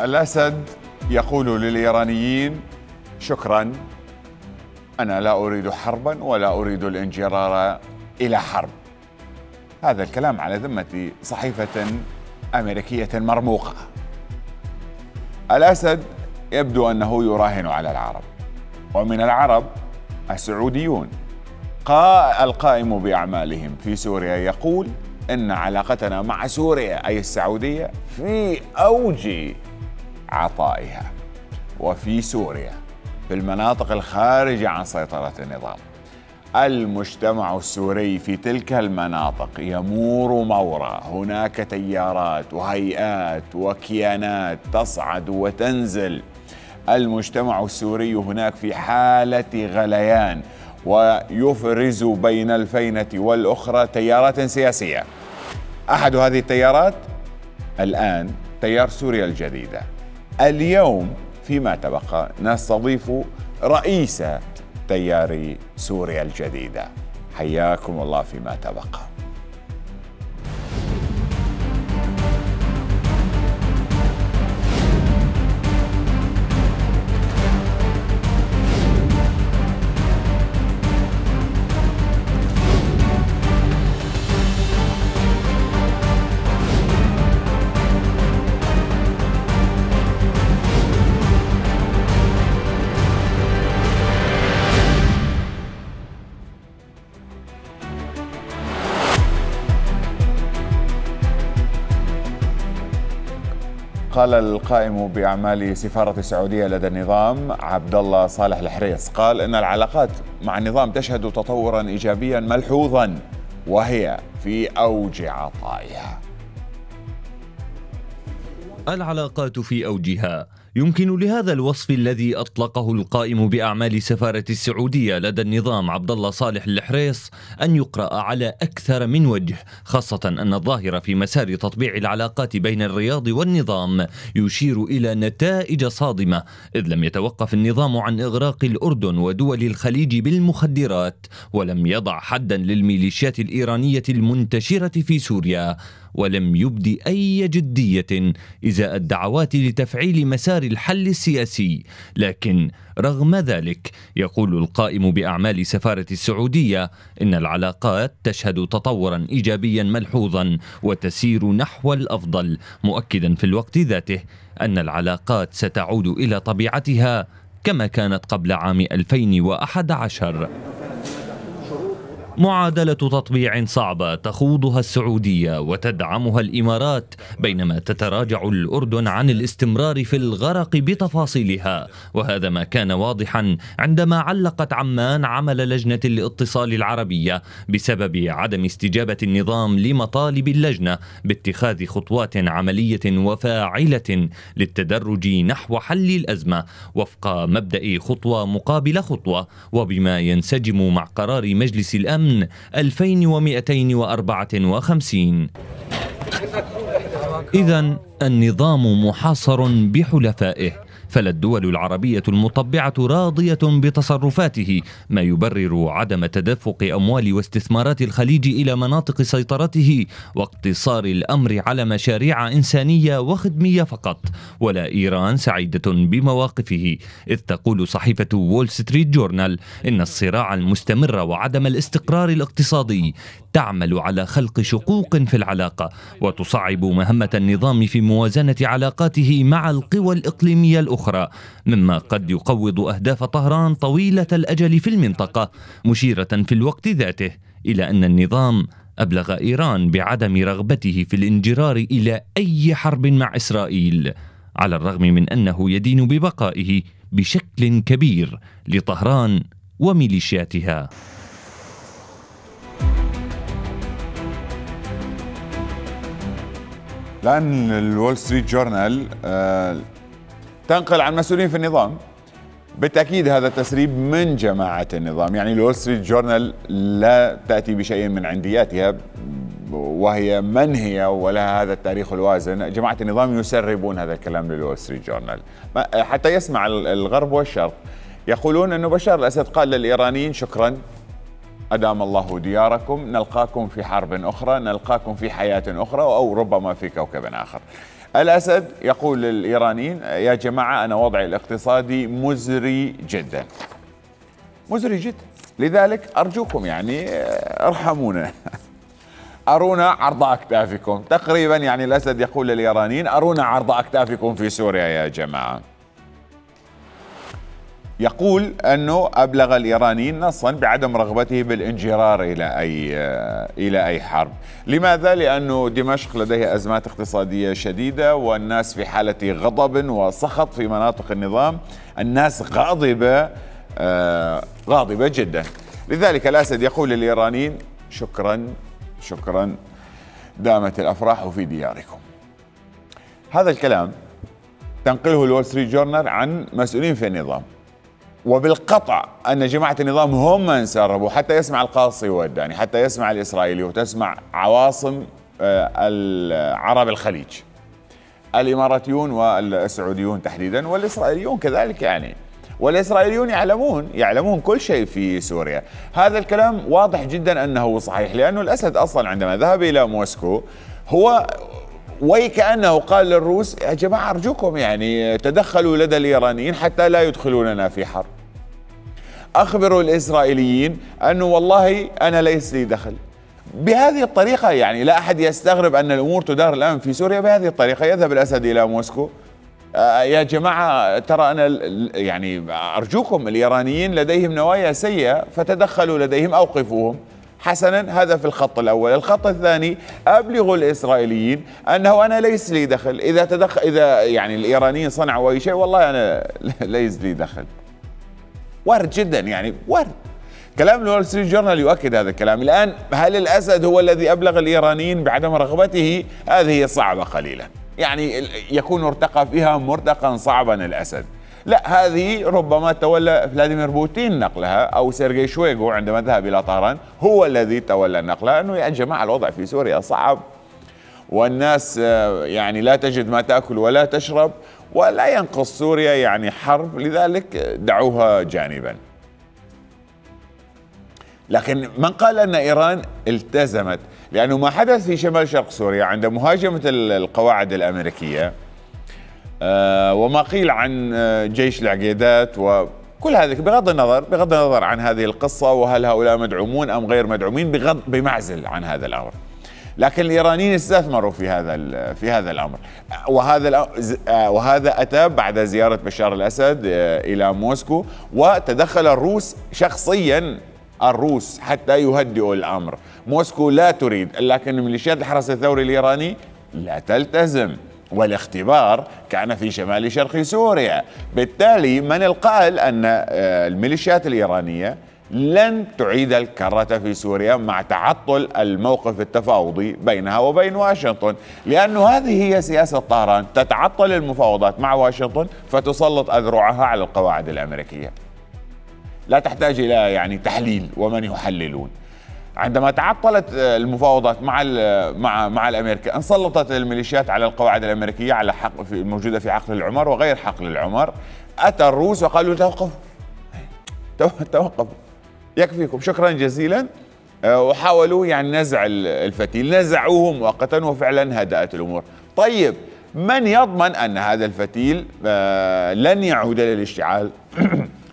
الأسد يقول للإيرانيين شكرا أنا لا أريد حربا ولا أريد الانجرار إلى حرب هذا الكلام على ذمة صحيفة أمريكية مرموقة الأسد يبدو أنه يراهن على العرب ومن العرب السعوديون القائم بأعمالهم في سوريا يقول إن علاقتنا مع سوريا أي السعودية في أوج عطائها وفي سوريا في المناطق الخارجة عن سيطرة النظام المجتمع السوري في تلك المناطق يمور مورا هناك تيارات وهيئات وكيانات تصعد وتنزل المجتمع السوري هناك في حالة غليان ويفرز بين الفينة والأخرى تيارات سياسية أحد هذه التيارات الآن تيار سوريا الجديدة اليوم فيما تبقى نستضيف رئيس تيار سوريا الجديده حياكم الله فيما تبقى قال القائم باعمال سفاره السعوديه لدى النظام عبد الله صالح الحريص قال ان العلاقات مع النظام تشهد تطورا ايجابيا ملحوظا وهي في اوج عطائها العلاقات في اوجها يمكن لهذا الوصف الذي أطلقه القائم بأعمال سفارة السعودية لدى النظام عبد الله صالح الحريص أن يقرأ على أكثر من وجه خاصة أن الظاهرة في مسار تطبيع العلاقات بين الرياض والنظام يشير إلى نتائج صادمة إذ لم يتوقف النظام عن إغراق الأردن ودول الخليج بالمخدرات ولم يضع حدا للميليشيات الإيرانية المنتشرة في سوريا ولم يبدي أي جدية إزاء الدعوات لتفعيل مسار الحل السياسي لكن رغم ذلك يقول القائم بأعمال سفارة السعودية إن العلاقات تشهد تطورا إيجابيا ملحوظا وتسير نحو الأفضل مؤكدا في الوقت ذاته أن العلاقات ستعود إلى طبيعتها كما كانت قبل عام 2011 معادلة تطبيع صعبة تخوضها السعودية وتدعمها الإمارات بينما تتراجع الأردن عن الاستمرار في الغرق بتفاصيلها وهذا ما كان واضحا عندما علقت عمان عمل لجنة الاتصال العربية بسبب عدم استجابة النظام لمطالب اللجنة باتخاذ خطوات عملية وفاعلة للتدرج نحو حل الأزمة وفق مبدأ خطوة مقابل خطوة وبما ينسجم مع قرار مجلس الأمن الأمن 2254 إذا النظام محاصر بحلفائه فلا الدول العربية المطبعة راضية بتصرفاته ما يبرر عدم تدفق أموال واستثمارات الخليج إلى مناطق سيطرته واقتصار الأمر على مشاريع إنسانية وخدمية فقط ولا إيران سعيدة بمواقفه إذ تقول صحيفة وول ستريت جورنال إن الصراع المستمر وعدم الاستقرار الاقتصادي تعمل على خلق شقوق في العلاقة وتصعب مهمة النظام في موازنة علاقاته مع القوى الإقليمية الأخرى أخرى مما قد يقوض أهداف طهران طويلة الأجل في المنطقة مشيرة في الوقت ذاته إلى أن النظام أبلغ إيران بعدم رغبته في الانجرار إلى أي حرب مع إسرائيل على الرغم من أنه يدين ببقائه بشكل كبير لطهران وميليشياتها الآن الول ستريت جورنال آه، تنقل عن مسؤولين في النظام بالتاكيد هذا التسريب من جماعه النظام يعني الول ستريت جورنال لا تاتي بشيء من عندياتها وهي من هي ولها هذا التاريخ الوازن جماعه النظام يسربون هذا الكلام للول ستريت جورنال حتى يسمع الغرب والشرق يقولون انه بشار الاسد قال للايرانيين شكرا أدام الله دياركم نلقاكم في حرب أخرى نلقاكم في حياة أخرى أو ربما في كوكب آخر الأسد يقول للإيرانيين يا جماعة أنا وضعي الاقتصادي مزري جدا مزري جدا لذلك أرجوكم يعني ارحمونا أرونا عرض أكتافكم تقريبا يعني الأسد يقول للإيرانيين أرونا عرض أكتافكم في سوريا يا جماعة يقول أنه أبلغ الإيرانيين نصا بعدم رغبته بالانجرار إلى أي, آه، إلى أي حرب لماذا؟ لأنه دمشق لديها أزمات اقتصادية شديدة والناس في حالة غضب وسخط في مناطق النظام الناس غاضبة آه، غاضبة جدا لذلك الأسد يقول للإيرانيين شكرا شكرا دامت الأفراح في دياركم هذا الكلام تنقله الول ستريت جورنال عن مسؤولين في النظام وبالقطع أن جماعة النظام هم من سربوا حتى يسمع القاصي والداني حتى يسمع الإسرائيلي وتسمع عواصم آه، العرب الخليج الإماراتيون والسعوديون تحديدا والإسرائيليون كذلك يعني والإسرائيليون يعلمون يعلمون كل شيء في سوريا هذا الكلام واضح جدا أنه صحيح لأنه الأسد أصلا عندما ذهب إلى موسكو هو وكأنه قال للروس يا جماعة أرجوكم يعني تدخلوا لدى الإيرانيين حتى لا يدخلوننا في حرب أخبروا الإسرائيليين أنه والله أنا ليس لي دخل بهذه الطريقة يعني لا أحد يستغرب أن الأمور تدار الآن في سوريا بهذه الطريقة يذهب الأسد إلى موسكو آه، يا جماعة ترى أنا يعني أرجوكم الإيرانيين لديهم نوايا سيئة فتدخلوا لديهم أوقفوهم حسنا هذا في الخط الاول، الخط الثاني ابلغ الاسرائيليين انه انا ليس لي دخل، اذا تدخل اذا يعني الايرانيين صنعوا اي شيء والله انا ليس لي دخل. ورد جدا يعني ورد. كلام الول ستريت جورنال يؤكد هذا الكلام، الان هل الاسد هو الذي ابلغ الايرانيين بعدم رغبته؟ هذه صعبه قليلا. يعني يكون ارتقى فيها مرتقا صعبا الاسد. لا هذه ربما تولى فلاديمير بوتين نقلها أو سيرجي شويغو عندما ذهب إلى طهران هو الذي تولى نقلها أنه يا جماعة الوضع في سوريا صعب والناس آه، يعني لا تجد ما تأكل ولا تشرب ولا ينقص سوريا يعني حرب لذلك دعوها جانبا لكن من قال أن إيران التزمت لأنه ما حدث في شمال شرق سوريا عند مهاجمة القواعد الأمريكية آه، وما قيل عن آه، جيش العقيدات وكل هذا بغض النظر بغض النظر عن هذه القصة وهل هؤلاء مدعومون أم غير مدعومين بغض بمعزل عن هذا الأمر لكن الايرانيين استثمروا في هذا في هذا الامر وهذا آه، وهذا اتى بعد زياره بشار الاسد الى موسكو وتدخل الروس شخصيا الروس حتى يهدئوا الامر موسكو لا تريد لكن ميليشيات الحرس الثوري الايراني لا تلتزم والاختبار كان في شمال شرق سوريا بالتالي من القائل أن آه، الميليشيات الإيرانية لن تعيد الكرة في سوريا مع تعطل الموقف التفاوضي بينها وبين واشنطن لأن هذه هي سياسة طهران تتعطل المفاوضات مع واشنطن فتسلط أذرعها على القواعد الأمريكية لا تحتاج إلى يعني تحليل ومن يحللون عندما تعطلت آه، المفاوضات مع آه، مع مع الامريكا انسلطت الميليشيات على القواعد الامريكيه على حق في الموجوده في حقل العمر وغير حقل العمر اتى الروس وقالوا توقفوا توقفوا يكفيكم شكرا جزيلا آه، وحاولوا يعني نزع الفتيل نزعوه مؤقتا وفعلا هدأت الامور طيب من يضمن ان هذا الفتيل لن يعود للاشتعال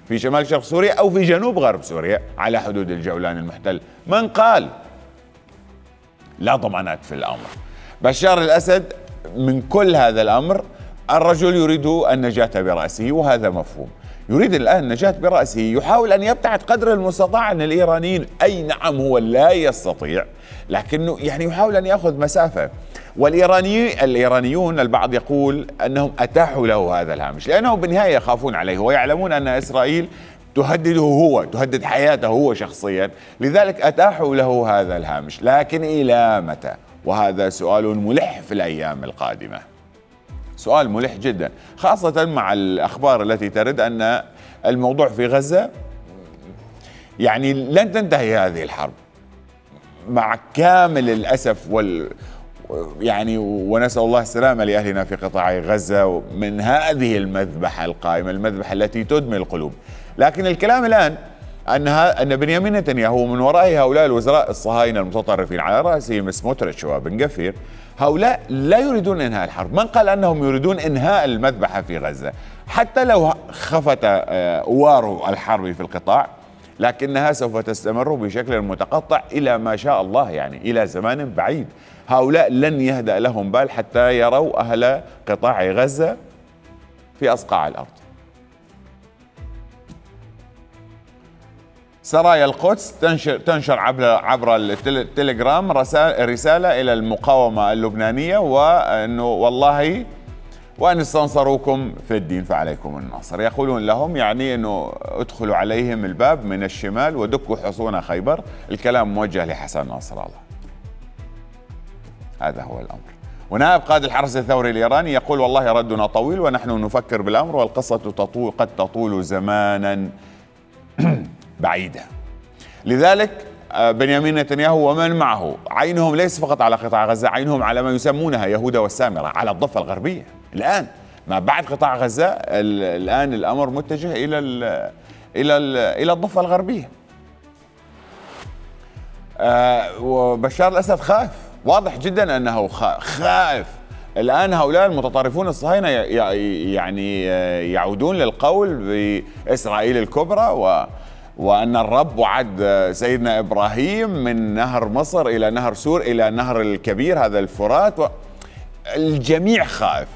في شمال شرق سوريا أو في جنوب غرب سوريا على حدود الجولان المحتل من قال لا ضمانات في الأمر بشار الأسد من كل هذا الأمر الرجل يريد النجاة برأسه وهذا مفهوم يريد الآن النجاة برأسه يحاول أن يبتعد قدر المستطاع عن الإيرانيين أي نعم هو لا يستطيع لكنه يعني يحاول أن يأخذ مسافة والإيراني الإيرانيون البعض يقول أنهم أتاحوا له هذا الهامش لأنهم بالنهاية يخافون عليه ويعلمون أن إسرائيل تهدده هو تهدد حياته هو شخصيا لذلك أتاحوا له هذا الهامش لكن إلى متى وهذا سؤال ملح في الأيام القادمة سؤال ملح جدا خاصة مع الأخبار التي ترد أن الموضوع في غزة يعني لن تنتهي هذه الحرب مع كامل الأسف وال يعني ونسأل الله السلامة لأهلنا في قطاع غزة من هذه المذبحة القائمة المذبحة التي تدمي القلوب لكن الكلام الآن أنها أن بنيامين نتنياهو من وراء هؤلاء الوزراء الصهاينة المتطرفين على رأسهم سموتريتش وبن قفير هؤلاء لا يريدون إنهاء الحرب من قال أنهم يريدون إنهاء المذبحة في غزة حتى لو خفت آه، وارو الحرب في القطاع لكنها سوف تستمر بشكل متقطع إلى ما شاء الله يعني إلى زمان بعيد هؤلاء لن يهدأ لهم بال حتى يروا أهل قطاع غزة في أصقاع الأرض سرايا القدس تنشر, تنشر عبر, عبر التليجرام رسالة إلى المقاومة اللبنانية وأنه والله وان استنصروكم في الدين فعليكم النصر يقولون لهم يعني انه ادخلوا عليهم الباب من الشمال ودكوا حصون خيبر الكلام موجه لحسن نصر الله هذا هو الامر ونائب قائد الحرس الثوري الايراني يقول والله ردنا طويل ونحن نفكر بالامر والقصه تطول قد تطول زمانا بعيده. لذلك آه، بنيامين نتنياهو ومن معه عينهم ليس فقط على قطاع غزه، عينهم على ما يسمونها يهودا والسامره، على الضفه الغربيه، الان ما بعد قطاع غزه الان الامر متجه الى ال الى ال الى الضفه الغربيه. آه وبشار الاسد خائف، واضح جدا انه خائف. الان هؤلاء المتطرفون الصهاينه يعني آه، يعودون للقول باسرائيل الكبرى و وأن الرب وعد سيدنا إبراهيم من نهر مصر إلى نهر سور إلى نهر الكبير هذا الفرات الجميع خائف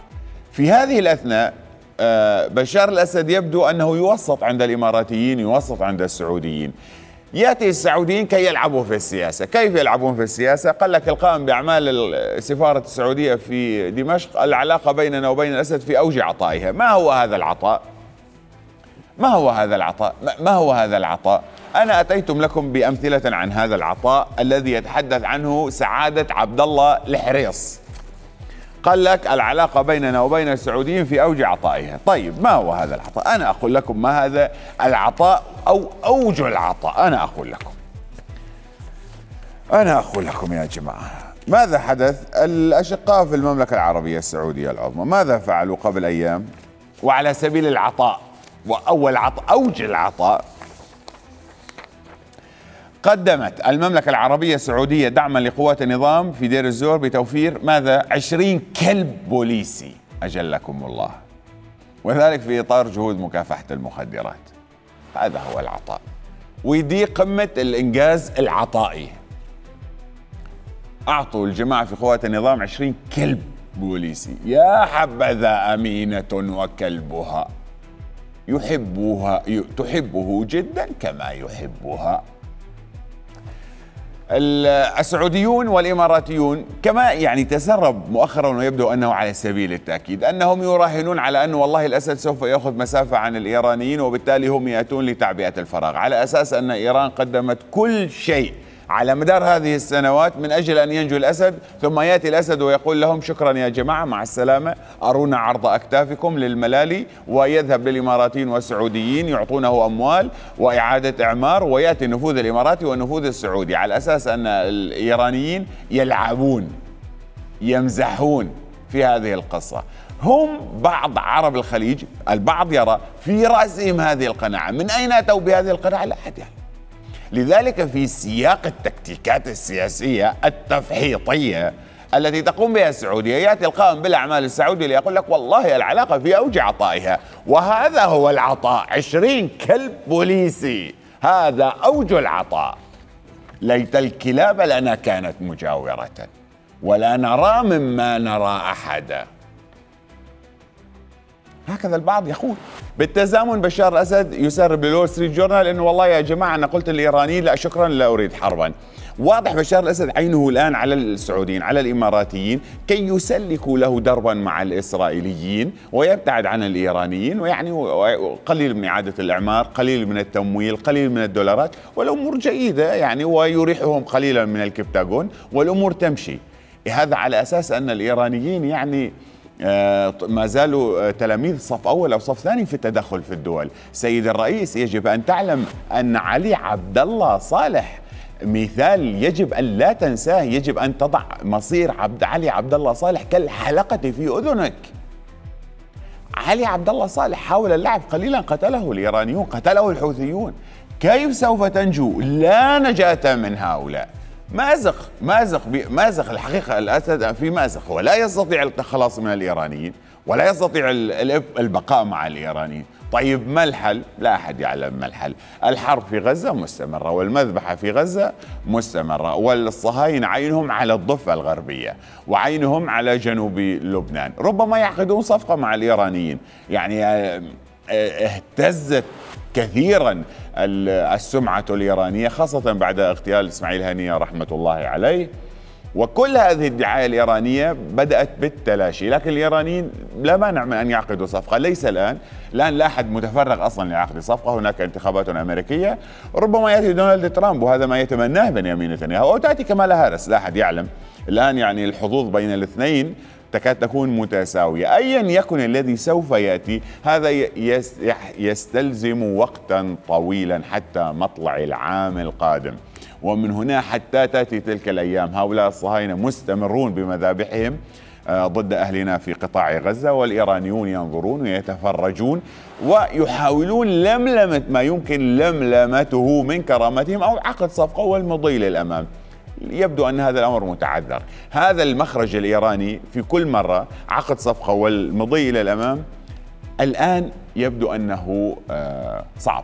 في هذه الأثناء آه، بشار الأسد يبدو أنه يوسط عند الإماراتيين يوسط عند السعوديين ياتي السعوديين كي يلعبوا في السياسه، كيف يلعبون في السياسه؟ قال لك القائم باعمال السفارة السعوديه في دمشق العلاقه بيننا وبين الاسد في اوج عطائها، ما هو هذا العطاء؟ ما هو هذا العطاء ما هو هذا العطاء أنا أتيتم لكم بأمثلة عن هذا العطاء الذي يتحدث عنه سعادة عبد الله الحريص قال لك العلاقة بيننا وبين السعوديين في أوج عطائها طيب ما هو هذا العطاء أنا أقول لكم ما هذا العطاء أو أوج العطاء أنا أقول لكم أنا أقول لكم يا جماعة ماذا حدث الأشقاء في المملكة العربية السعودية العظمى ماذا فعلوا قبل أيام وعلى سبيل العطاء وأول عط أوج العطاء قدمت المملكة العربية السعودية دعما لقوات النظام في دير الزور بتوفير ماذا؟ عشرين كلب بوليسي أجلكم الله وذلك في إطار جهود مكافحة المخدرات هذا هو العطاء ودي قمة الإنجاز العطائي أعطوا الجماعة في قوات النظام عشرين كلب بوليسي يا حبذا أمينة وكلبها يحبها تحبه جدا كما يحبها السعوديون والاماراتيون كما يعني تسرب مؤخرا ويبدو انه على سبيل التاكيد انهم يراهنون على انه والله الاسد سوف ياخذ مسافه عن الايرانيين وبالتالي هم ياتون لتعبئه الفراغ على اساس ان ايران قدمت كل شيء على مدار هذه السنوات من أجل أن ينجو الأسد ثم يأتي الأسد ويقول لهم شكرا يا جماعة مع السلامة أرونا عرض أكتافكم للملالي ويذهب للإماراتيين والسعوديين يعطونه أموال وإعادة إعمار ويأتي النفوذ الإماراتي والنفوذ السعودي على أساس أن الإيرانيين يلعبون يمزحون في هذه القصة هم بعض عرب الخليج البعض يرى في رأسهم هذه القناعة من أين أتوا بهذه القناعة لا أحد يعلم لذلك في سياق التكتيكات السياسية التفحيطية التي تقوم بها السعودية يأتي القائم بالأعمال السعودي ليقول لك والله العلاقة في أوج عطائها وهذا هو العطاء عشرين كلب بوليسي هذا أوج العطاء ليت الكلاب لنا كانت مجاورة ولا نرى مما نرى أحدا هكذا البعض يقول بالتزامن بشار الأسد يسر بالول ستريت جورنال أنه والله يا جماعة أنا قلت للإيرانيين لا شكرا لا أريد حربا واضح بشار الأسد عينه الآن على السعوديين على الإماراتيين كي يسلكوا له دربا مع الإسرائيليين ويبتعد عن الإيرانيين ويعني قليل من إعادة الإعمار قليل من التمويل قليل من الدولارات والأمور جيدة يعني ويريحهم قليلا من الكبتاغون والأمور تمشي هذا على أساس أن الإيرانيين يعني آه، ما زالوا آه، تلاميذ صف أول أو صف ثاني في التدخل في الدول سيد الرئيس يجب أن تعلم أن علي عبد الله صالح مثال يجب ان لا تنساه يجب ان تضع مصير عبد علي عبد الله صالح كالحلقه في اذنك علي عبد الله صالح حاول اللعب قليلا قتله الايرانيون قتله الحوثيون كيف سوف تنجو لا نجاه من هؤلاء مازق مازق مازق الحقيقه الاسد في مازق هو لا يستطيع التخلص من الايرانيين ولا يستطيع البقاء مع الايرانيين طيب ما الحل؟ لا أحد يعلم ما الحل الحرب في غزة مستمرة والمذبحة في غزة مستمرة والصهاينة عينهم على الضفة الغربية وعينهم على جنوب لبنان ربما يعقدون صفقة مع الإيرانيين يعني آه، آه، اهتزت كثيرا السمعة الإيرانية خاصة بعد اغتيال إسماعيل هنية رحمة الله عليه وكل هذه الدعاية الإيرانية بدأت بالتلاشي لكن الإيرانيين لا مانع من أن يعقدوا صفقة ليس الآن الآن لا أحد متفرغ أصلا لعقد صفقة هناك انتخابات أمريكية ربما يأتي دونالد ترامب وهذا ما يتمناه بنيامين نتنياهو أو تأتي كمالا هارس لا أحد يعلم الآن يعني الحظوظ بين الاثنين تكاد تكون متساوية أيا يكن الذي سوف يأتي هذا يستلزم وقتا طويلا حتى مطلع العام القادم ومن هنا حتى تأتي تلك الأيام هؤلاء الصهاينة مستمرون بمذابحهم آه، ضد أهلنا في قطاع غزة والإيرانيون ينظرون ويتفرجون ويحاولون لملمة ما يمكن لملمته من كرامتهم أو عقد صفقة والمضي للأمام يبدو أن هذا الأمر متعذر هذا المخرج الإيراني في كل مرة عقد صفقة والمضي إلى الأمام الآن يبدو أنه آه، صعب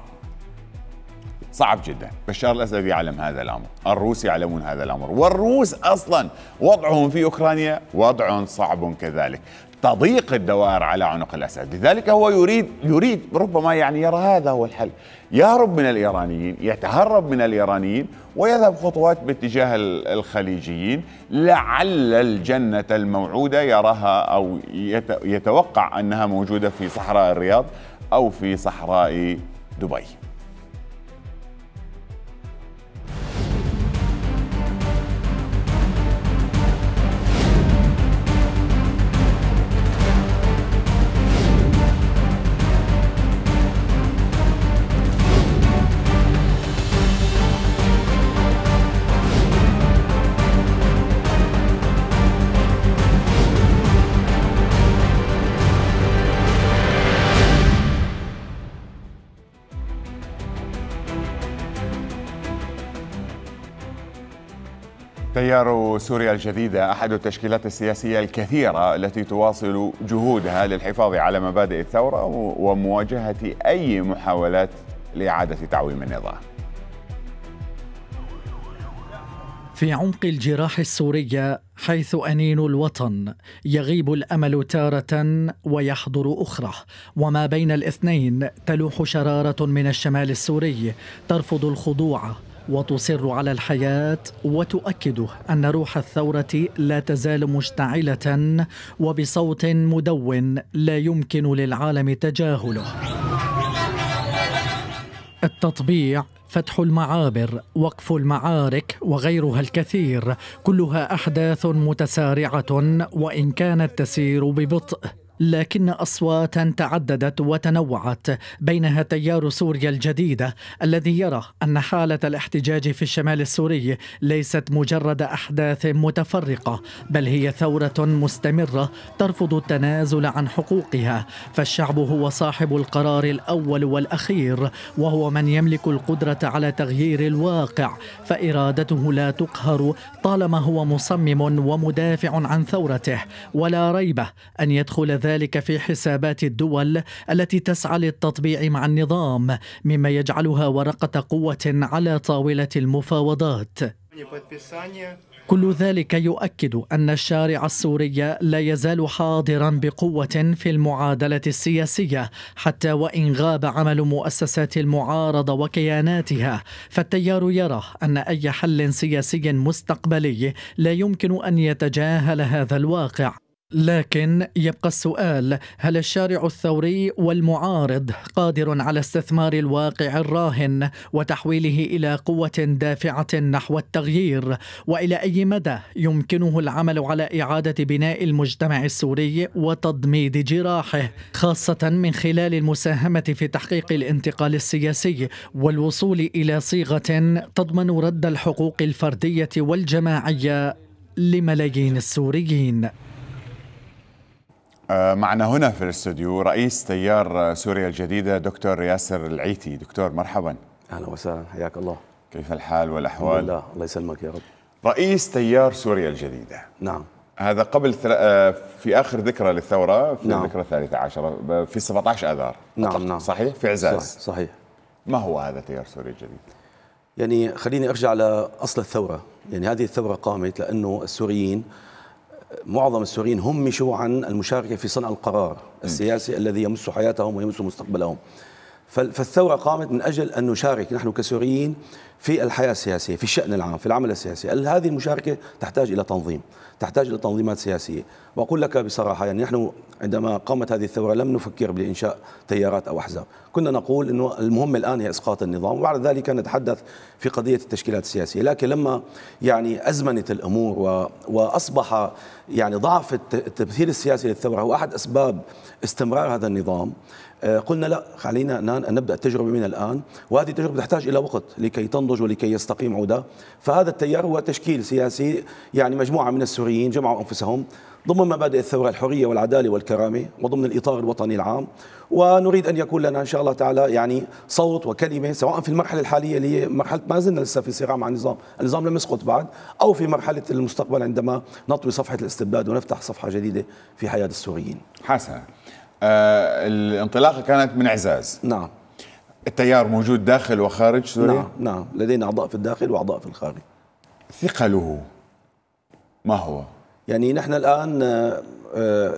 صعب جدا بشار الأسد يعلم هذا الأمر الروس يعلمون هذا الأمر والروس أصلا وضعهم في أوكرانيا وضع صعب كذلك تضيق الدوائر على عنق الاسد، لذلك هو يريد يريد ربما يعني يرى هذا هو الحل، يهرب من الايرانيين، يتهرب من الايرانيين ويذهب خطوات باتجاه الخليجيين لعل الجنه الموعوده يراها او يتوقع انها موجوده في صحراء الرياض او في صحراء دبي. تيار سوريا الجديدة أحد التشكيلات السياسية الكثيرة التي تواصل جهودها للحفاظ على مبادئ الثورة ومواجهة أي محاولات لإعادة تعويم النظام في عمق الجراح السورية حيث أنين الوطن يغيب الأمل تارة ويحضر أخرى وما بين الاثنين تلوح شرارة من الشمال السوري ترفض الخضوع وتصر على الحياة وتؤكد أن روح الثورة لا تزال مشتعلة وبصوت مدون لا يمكن للعالم تجاهله التطبيع فتح المعابر وقف المعارك وغيرها الكثير كلها احداث متسارعه وان كانت تسير ببطء لكن اصواتا تعددت وتنوعت بينها تيار سوريا الجديده الذي يرى ان حاله الاحتجاج في الشمال السوري ليست مجرد احداث متفرقه بل هي ثوره مستمره ترفض التنازل عن حقوقها فالشعب هو صاحب القرار الاول والاخير وهو من يملك القدره على تغيير الواقع فارادته لا تقهر طالما هو مصمم ومدافع عن ثورته ولا ريب ان يدخل وذلك في حسابات الدول التي تسعى للتطبيع مع النظام مما يجعلها ورقه قوه على طاوله المفاوضات كل ذلك يؤكد أن الشارع السوري لا يزال حاضرا بقوة في المعادلة السياسية حتى وإن غاب عمل مؤسسات المعارضة وكياناتها فالتيار يرى أن أي حل سياسي مستقبلي لا يمكن أن يتجاهل هذا الواقع لكن يبقى السؤال هل الشارع الثوري والمعارض قادر على استثمار الواقع الراهن وتحويله الى قوه دافعه نحو التغيير والى اي مدى يمكنه العمل على اعاده بناء المجتمع السوري وتضميد جراحه خاصه من خلال المساهمه في تحقيق الانتقال السياسي والوصول الى صيغه تضمن رد الحقوق الفرديه والجماعيه لملايين السوريين آه، معنا هنا في الاستوديو رئيس تيار سوريا الجديدة دكتور ياسر العيتي دكتور مرحبا أهلا وسهلا حياك الله كيف الحال والأحوال؟ الله الله يسلمك يا رب رئيس تيار سوريا الجديدة نعم هذا قبل ثل... آه، في آخر ذكرى للثورة في نعم. الذكرى الثالثة عشرة في 17 آذار نعم نعم صحيح في عزاز صحيح, صحيح. ما هو هذا تيار سوريا الجديد؟ يعني خليني أرجع لأصل الثورة يعني هذه الثورة قامت لأنه السوريين معظم السوريين همشوا عن المشاركة في صنع القرار السياسي الذي يمس حياتهم ويمس مستقبلهم فالثورة قامت من أجل أن نشارك نحن كسوريين في الحياة السياسية في الشأن العام في العمل السياسي هذه المشاركة تحتاج إلى تنظيم تحتاج إلى تنظيمات سياسية وأقول لك بصراحة يعني نحن عندما قامت هذه الثورة لم نفكر بإنشاء تيارات أو أحزاب كنا نقول أنه المهم الآن هي إسقاط النظام وبعد ذلك نتحدث في قضية التشكيلات السياسية لكن لما يعني أزمنت الأمور وأصبح يعني ضعف التمثيل السياسي للثورة هو أحد أسباب استمرار هذا النظام آه، قلنا لا خلينا نبدا التجربه من الان وهذه التجربه تحتاج الى وقت لكي تنضج ولكي يستقيم عوده فهذا التيار هو تشكيل سياسي يعني مجموعه من السوريين جمعوا انفسهم ضمن مبادئ الثوره الحريه والعداله والكرامه وضمن الاطار الوطني العام ونريد ان يكون لنا ان شاء الله تعالى يعني صوت وكلمه سواء في المرحله الحاليه اللي هي مرحله ما زلنا لسه في صراع مع النظام، النظام لم يسقط بعد او في مرحله المستقبل عندما نطوي صفحه الاستبداد ونفتح صفحه جديده في حياه السوريين. حسن آه، الانطلاقه كانت من اعزاز نعم التيار موجود داخل وخارج سوريا نعم نعم لدينا اعضاء في الداخل واعضاء في الخارج ثقله ما هو يعني نحن الان آه، آه،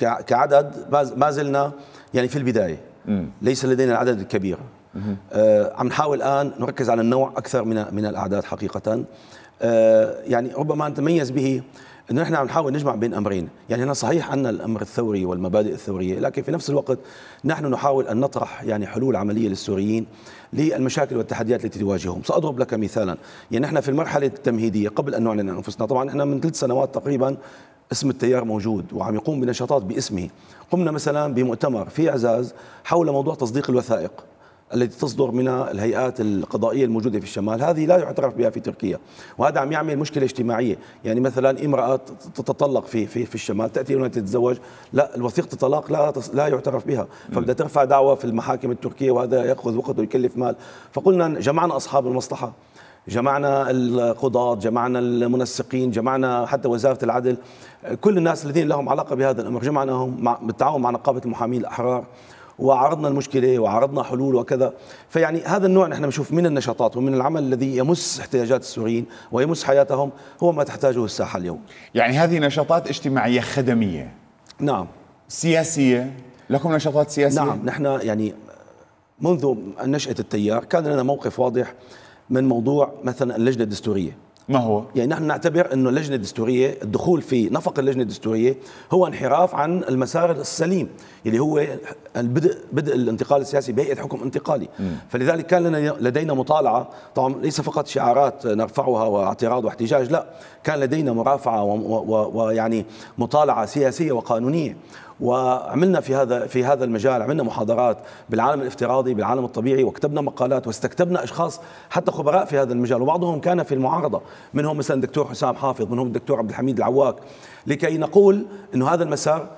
كعدد ما زلنا يعني في البدايه م. ليس لدينا العدد الكبير عم نحاول الان نركز على النوع اكثر من من الاعداد حقيقه يعني ربما نتميز به انه نحن عم نحاول نجمع بين امرين، يعني هنا صحيح عندنا الامر الثوري والمبادئ الثوريه، لكن في نفس الوقت نحن نحاول ان نطرح يعني حلول عمليه للسوريين للمشاكل والتحديات التي تواجههم، ساضرب لك مثالا، يعني نحن في المرحله التمهيديه قبل ان نعلن عن انفسنا، طبعا نحن من ثلاث سنوات تقريبا اسم التيار موجود وعم يقوم بنشاطات باسمه، قمنا مثلا بمؤتمر في اعزاز حول موضوع تصديق الوثائق، التي تصدر من الهيئات القضائيه الموجوده في الشمال هذه لا يعترف بها في تركيا وهذا عم يعمل مشكله اجتماعيه يعني مثلا امراه تتطلق في في في الشمال تاتي هنا تتزوج لا وثيقه الطلاق لا لا يعترف بها فبدها ترفع دعوه في المحاكم التركيه وهذا ياخذ وقت ويكلف مال فقلنا جمعنا اصحاب المصلحه جمعنا القضاة جمعنا المنسقين جمعنا حتى وزارة العدل كل الناس الذين لهم علاقة بهذا الأمر جمعناهم بالتعاون مع نقابة المحامين الأحرار وعرضنا المشكله وعرضنا حلول وكذا فيعني هذا النوع نحن بنشوف من النشاطات ومن العمل الذي يمس احتياجات السوريين ويمس حياتهم هو ما تحتاجه الساحه اليوم يعني هذه نشاطات اجتماعيه خدميه نعم سياسيه لكم نشاطات سياسيه نعم نحن يعني منذ نشاه التيار كان لنا موقف واضح من موضوع مثلا اللجنه الدستوريه ما هو؟ يعني نحن نعتبر انه اللجنه الدستوريه الدخول في نفق اللجنه الدستوريه هو انحراف عن المسار السليم اللي هو البدء بدء الانتقال السياسي بهيئه حكم انتقالي م. فلذلك كان لنا لدينا مطالعه طبعا ليس فقط شعارات نرفعها واعتراض واحتجاج لا كان لدينا مرافعه ويعني مطالعه سياسيه وقانونيه وعملنا في هذا في هذا المجال عملنا محاضرات بالعالم الافتراضي بالعالم الطبيعي وكتبنا مقالات واستكتبنا اشخاص حتى خبراء في هذا المجال وبعضهم كان في المعارضه منهم مثلا الدكتور حسام حافظ منهم الدكتور عبد الحميد العواك لكي نقول انه هذا المسار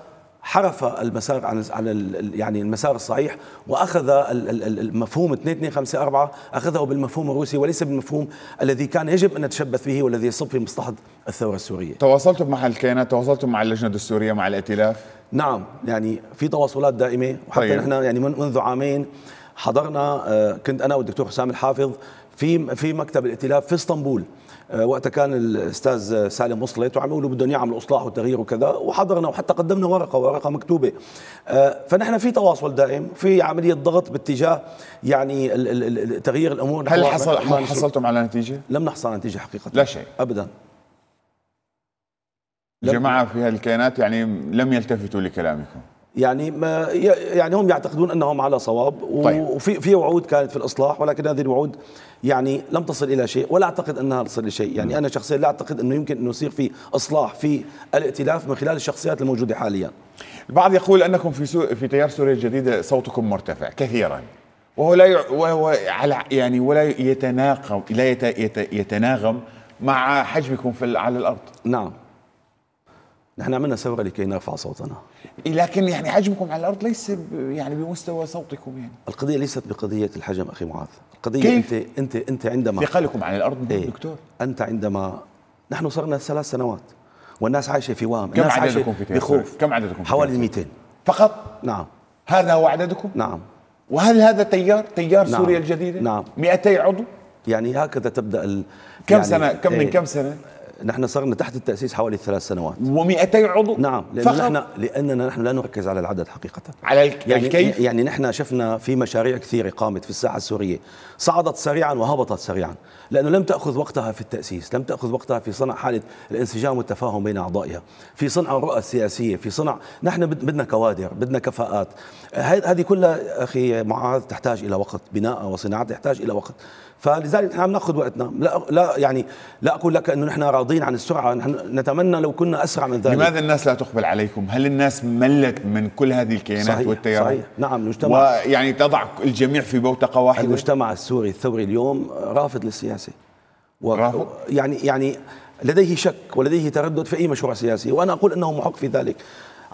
حرف المسار عن عن يعني المسار الصحيح واخذ المفهوم 2254 اخذه بالمفهوم الروسي وليس بالمفهوم الذي كان يجب ان نتشبث به والذي يصب في مصلحه الثوره السوريه. تواصلتم مع الكيانات، تواصلتم مع اللجنه الدستوريه مع الائتلاف؟ نعم يعني في تواصلات دائمه وحتى طيب. نحن يعني من منذ عامين حضرنا آه، كنت انا والدكتور حسام الحافظ في في مكتب الائتلاف في اسطنبول آه، وقتها كان الاستاذ سالم وصلت وعم يقولوا بدهم يعملوا اصلاح وتغيير وكذا وحضرنا وحتى قدمنا ورقه ورقه مكتوبه آه، فنحن في تواصل دائم في عمليه ضغط باتجاه يعني تغيير الامور هل حصل هل حصلتم على نتيجه؟ لم نحصل على نتيجه حقيقه لا شيء ابدا جماعة في هالكيانات يعني لم يلتفتوا لكلامكم يعني ما يعني هم يعتقدون انهم على صواب طيب. وفي في وعود كانت في الاصلاح ولكن هذه الوعود يعني لم تصل الى شيء ولا اعتقد انها تصل لشيء يعني انا شخصيا لا اعتقد انه يمكن انه يصير في اصلاح في الائتلاف من خلال الشخصيات الموجوده حاليا البعض يقول انكم في سو في تيار سوريا الجديده صوتكم مرتفع كثيرا وهو لا ي... وهو على يعني ولا يتناقم لا يت... يت... يتناغم مع حجمكم في على الارض نعم نحن عملنا ثورة لكي نرفع صوتنا لكن يعني حجمكم على الأرض ليس يعني بمستوى صوتكم يعني القضية ليست بقضية الحجم أخي معاذ القضية كيف؟ أنت أنت أنت عندما ثقلكم على الأرض ايه؟ دكتور أنت عندما نحن صرنا ثلاث سنوات والناس عايشة في وهم كم الناس عددكم في بخوف كم عددكم حوالي 200 فقط نعم هذا هو عددكم نعم وهل هذا تيار تيار نعم. سوريا الجديدة نعم 200 عضو يعني هكذا تبدأ ال... كم يعني سنة كم إيه. من ايه؟ كم سنة نحن صرنا تحت التأسيس حوالي ثلاث سنوات و200 عضو نعم لأن فخر. نحن لأننا نحن لا نركز على العدد حقيقة على الك... يعني الكيف يعني نحن شفنا في مشاريع كثيرة قامت في الساحة السورية صعدت سريعا وهبطت سريعا لأنه لم تأخذ وقتها في التأسيس لم تأخذ وقتها في صنع حالة الانسجام والتفاهم بين أعضائها في صنع الرؤى السياسية في صنع نحن بدنا كوادر بدنا كفاءات هذه كلها أخي معاذ تحتاج إلى وقت بناء وصناعة تحتاج إلى وقت فلذلك نحن عم ناخذ وقتنا لا لا يعني لا اقول لك انه نحن راضين عن السرعه نحن نتمنى لو كنا اسرع من ذلك لماذا الناس لا تقبل عليكم هل الناس ملت من كل هذه الكيانات صحيح والتيارات صحيح نعم المجتمع ويعني تضع الجميع في بوتقه واحده المجتمع السوري الثوري اليوم رافض للسياسه و... رافض يعني يعني لديه شك ولديه تردد في اي مشروع سياسي وانا اقول انه محق في ذلك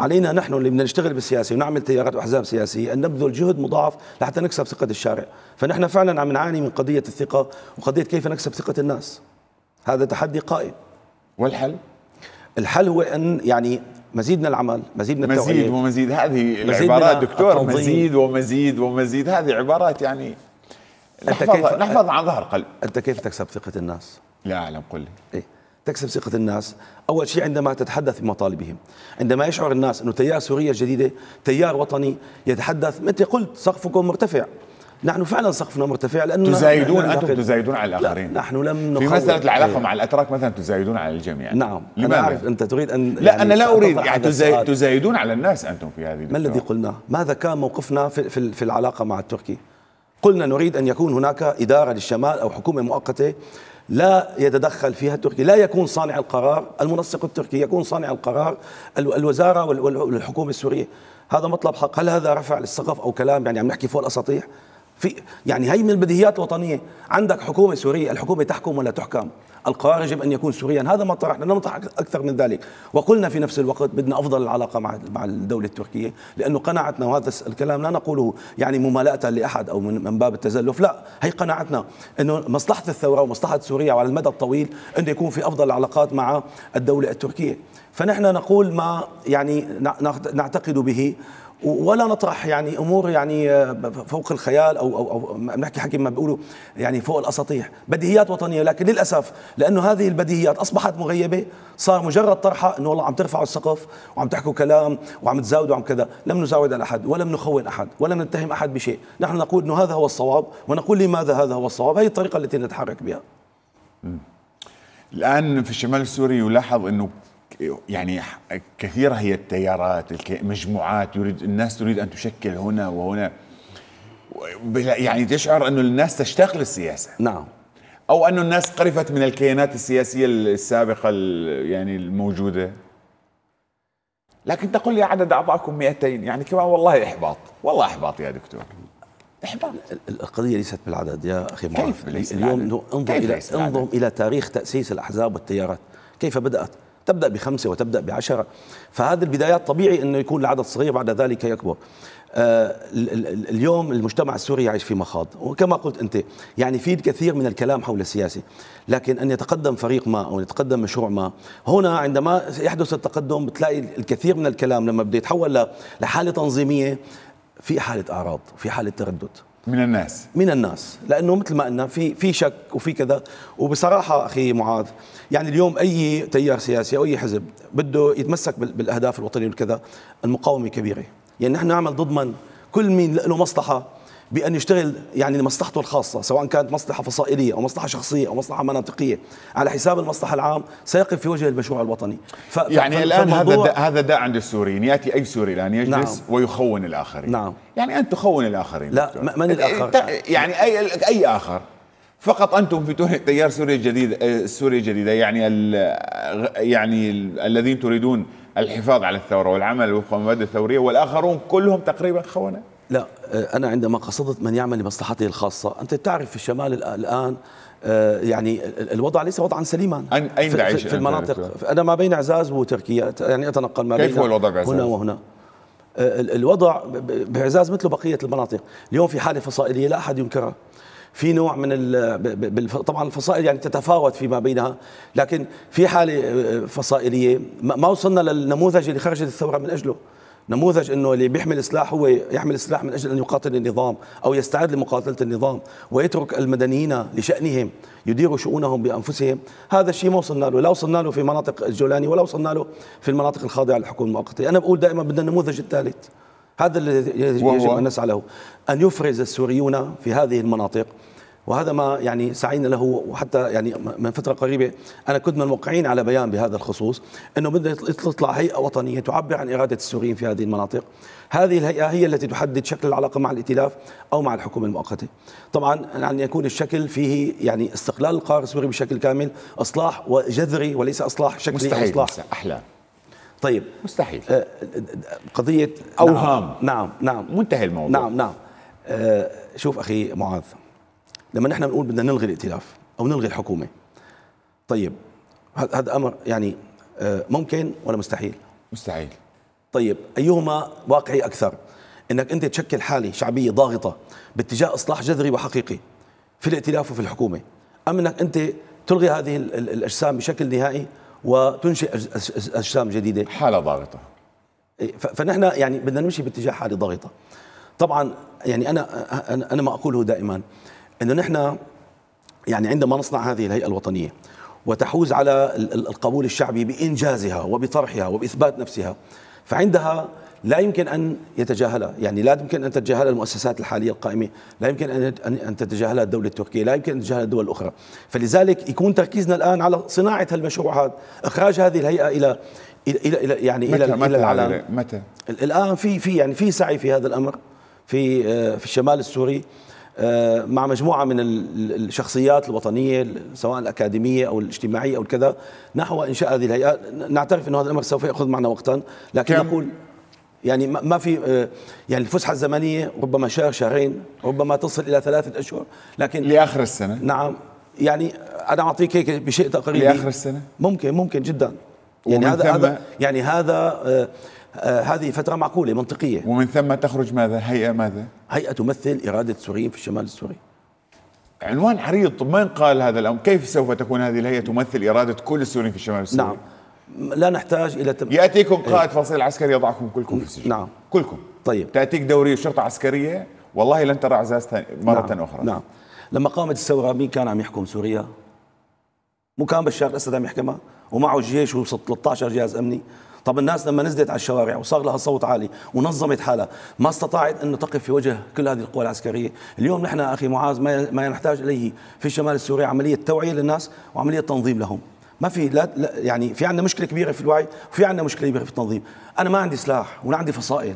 علينا نحن اللي بدنا نشتغل بالسياسه ونعمل تيارات واحزاب سياسيه ان نبذل جهد مضاعف لحتى نكسب ثقه الشارع فنحن فعلا عم نعاني من قضيه الثقه وقضيه كيف نكسب ثقه الناس هذا تحدي قائم والحل الحل هو ان يعني مزيد من العمل مزيد من التوعيه مزيد ومزيد هذه العبارات دكتور مزيد ومزيد ومزيد هذه عبارات يعني أنت نحفظ, كيف نحفظ عن ظهر قلب انت كيف تكسب ثقه الناس لا اعلم قل لي إيه؟ تكسب ثقة الناس أول شيء عندما تتحدث بمطالبهم عندما يشعر الناس أنه تيار سوريا الجديدة تيار وطني يتحدث أنت قلت سقفكم مرتفع نحن فعلا سقفنا مرتفع لانه تزايدون انتم تزايدون على الاخرين لا نحن لم نخوض في مساله العلاقه إيه. مع الاتراك مثلا تزايدون على الجميع نعم لماذا؟ انا اعرف انت تريد ان لا يعني انا لا اريد يعني تزاي... تزايدون على الناس انتم في هذه ما الذي قلناه؟ ماذا كان موقفنا في, في, في العلاقه مع التركي؟ قلنا نريد ان يكون هناك اداره للشمال او حكومه مؤقته لا يتدخل فيها التركي لا يكون صانع القرار المنسق التركي يكون صانع القرار الوزارة والحكومة السورية هذا مطلب حق هل هذا رفع للسقف أو كلام يعني عم نحكي فوق الأساطيح في يعني هي من البديهيات الوطنية عندك حكومة سورية الحكومة تحكم ولا تحكم القرار يجب ان يكون سوريا هذا ما طرحنا لم نطرح اكثر من ذلك وقلنا في نفس الوقت بدنا افضل العلاقه مع مع الدوله التركيه لانه قناعتنا وهذا الكلام لا نقوله يعني ممالاه لاحد او من باب التزلف لا هي قناعتنا انه مصلحه الثوره ومصلحه سوريا وعلى المدى الطويل انه يكون في افضل العلاقات مع الدوله التركيه فنحن نقول ما يعني نعتقد به ولا نطرح يعني امور يعني آه، فوق الخيال او او او بنحكي حكي ما بيقولوا يعني فوق الاساطيح، بديهيات وطنيه لكن للاسف لانه هذه البديهيات اصبحت مغيبه صار مجرد طرحها انه والله عم ترفعوا السقف وعم تحكوا كلام وعم تزاودوا وعم كذا، لم نزاود على احد ولم نخون احد ولم نتهم احد بشيء، نحن نقول انه هذا هو الصواب ونقول لماذا هذا هو الصواب، هي الطريقه التي نتحرك بها. الان في الشمال السوري يلاحظ انه يعني كثيرة هي التيارات المجموعات يريد الناس تريد أن تشكل هنا وهنا يعني تشعر أنه الناس تشتاق للسياسة نعم أو أنه الناس قرفت من الكيانات السياسية السابقة يعني الموجودة لكن تقول لي عدد أعضائكم 200 يعني كمان والله إحباط والله إحباط يا دكتور إحباط القضية ليست بالعدد يا أخي كيف اليوم بالعدد؟ انظر إلى انظر إلى تاريخ تأسيس الأحزاب والتيارات كيف بدأت تبدأ بخمسة وتبدأ بعشرة فهذه البدايات طبيعي أنه يكون العدد صغير بعد ذلك يكبر آه، اليوم المجتمع السوري يعيش في مخاض وكما قلت أنت يعني في كثير من الكلام حول السياسي لكن أن يتقدم فريق ما أو يتقدم مشروع ما هنا عندما يحدث التقدم بتلاقي الكثير من الكلام لما بده يتحول لحالة تنظيمية في حالة أعراض في حالة تردد من الناس من الناس لانه مثل ما قلنا في في شك وفي كذا وبصراحه اخي معاذ يعني اليوم اي تيار سياسي او اي حزب بده يتمسك بالاهداف الوطنيه والكذا المقاومه كبيره يعني نحن نعمل ضد من كل مين له مصلحه بأن يشتغل يعني لمصلحته الخاصة سواء كانت مصلحة فصائلية أو مصلحة شخصية أو مصلحة مناطقية على حساب المصلحة العام سيقف في وجه المشروع الوطني ف... يعني ف... الآن هذا دا هذا داء عند السوريين يأتي أي سوري الآن يجلس نعم. ويخون الآخرين نعم يعني أنت تخون الآخرين لا دكتور. من الآخر يعني أي أي آخر فقط انتم في تيار سوريا الجديد آه، سوريا الجديده يعني ال يعني ال الذين تريدون الحفاظ على الثوره والعمل وفق المبادئ الثوريه والاخرون كلهم تقريبا خونه لا آه، أنا عندما قصدت من يعمل لمصلحته الخاصة أنت تعرف في الشمال الآن آه، يعني الوضع ليس وضعا سليما أين في, في, في المناطق أنا ما بين عزاز وتركيا يعني أتنقل ما بين كيف هو الوضع بعزاز؟ هنا وهنا آه، الوضع بعزاز مثل بقية المناطق اليوم في حالة فصائلية لا أحد ينكرها في نوع من طبعا الفصائل يعني تتفاوت فيما بينها لكن في حاله فصائليه ما وصلنا للنموذج اللي خرجت الثوره من اجله نموذج انه اللي بيحمل سلاح هو يحمل سلاح من اجل ان يقاتل النظام او يستعد لمقاتله النظام ويترك المدنيين لشانهم يديروا شؤونهم بانفسهم هذا الشيء ما وصلنا له لا وصلنا له في مناطق الجولاني ولا وصلنا له في المناطق الخاضعه للحكومه المؤقته انا بقول دائما بدنا النموذج الثالث هذا الذي يجب ان نسعى له ان يفرز السوريون في هذه المناطق وهذا ما يعني سعينا له وحتى يعني من فتره قريبه انا كنت من الموقعين على بيان بهذا الخصوص انه بدها تطلع هيئه وطنيه تعبر عن اراده السوريين في هذه المناطق هذه الهيئه هي التي تحدد شكل العلاقه مع الائتلاف او مع الحكومه المؤقته طبعا ان يعني يكون الشكل فيه يعني استقلال القرار السوري بشكل كامل اصلاح وجذري وليس اصلاح شكلي مستحيل اصلاح احلام طيب مستحيل آه، قضيه اوهام نعم،, نعم نعم منتهي الموضوع نعم نعم آه، شوف اخي معاذ لما نحن بنقول بدنا نلغي الائتلاف او نلغي الحكومه طيب هذا امر يعني آه، ممكن ولا مستحيل؟ مستحيل طيب ايهما واقعي اكثر؟ انك انت تشكل حاله شعبيه ضاغطه باتجاه اصلاح جذري وحقيقي في الائتلاف وفي الحكومه ام انك انت تلغي هذه الاجسام بشكل نهائي وتنشئ اجسام جديده حاله ضاغطه إيه، فنحن يعني بدنا نمشي باتجاه حاله ضاغطه طبعا يعني انا انا ما اقوله دائما انه نحن يعني عندما نصنع هذه الهيئه الوطنيه وتحوز على القبول الشعبي بانجازها وبطرحها وباثبات نفسها فعندها لا يمكن ان يتجاهلها، يعني لا يمكن ان تتجاهلها المؤسسات الحاليه القائمه، لا يمكن ان ان تتجاهلها الدوله التركيه، لا يمكن ان تتجاهلها الدول الاخرى، فلذلك يكون تركيزنا الان على صناعه هالمشروع هذا، اخراج هذه الهيئه الى الى الى يعني متى الى متى الى العالم متى؟ الان في في يعني في سعي في هذا الامر في آه، في الشمال السوري آه، مع مجموعه من الشخصيات الوطنيه سواء الاكاديميه او الاجتماعيه او كذا نحو انشاء هذه الهيئه نعترف انه هذا الامر سوف ياخذ معنا وقتا لكن نقول يعني ما في آه، يعني الفسحه الزمنيه ربما شهر شهرين ربما تصل الى ثلاثه اشهر لكن لاخر السنه نعم يعني انا اعطيك هيك بشيء تقريبي لاخر السنه ممكن ممكن جدا يعني هذا هذا يعني هذا آه، آه، هذه فترة معقولة منطقية ومن ثم تخرج ماذا هيئة ماذا هيئة تمثل إرادة السوريين في الشمال السوري عنوان عريض من قال هذا الأمر كيف سوف تكون هذه الهيئة تمثل إرادة كل السوريين في الشمال السوري نعم لا نحتاج إلى تم... يأتيكم إيه. قائد فصيل عسكري يضعكم كلكم في السجن نعم كلكم طيب تأتيك دوريه شرطة عسكرية والله لن ترى عزاز مرة نعم. أخرى نعم لما قامت الثورة مين كان عم يحكم سوريا؟ مو كان بشار الأسد عم يحكمها ومعه جيش و 13 جهاز أمني طب الناس لما نزلت على الشوارع وصار لها صوت عالي ونظمت حالها ما استطاعت انه تقف في وجه كل هذه القوى العسكريه اليوم نحن اخي معاذ ما نحتاج اليه في الشمال السوري عمليه توعيه للناس وعمليه تنظيم لهم ما في لا, لا يعني في عندنا مشكله كبيره في الوعي وفي عندنا مشكله كبيره في التنظيم انا ما عندي سلاح ولا عندي فصائل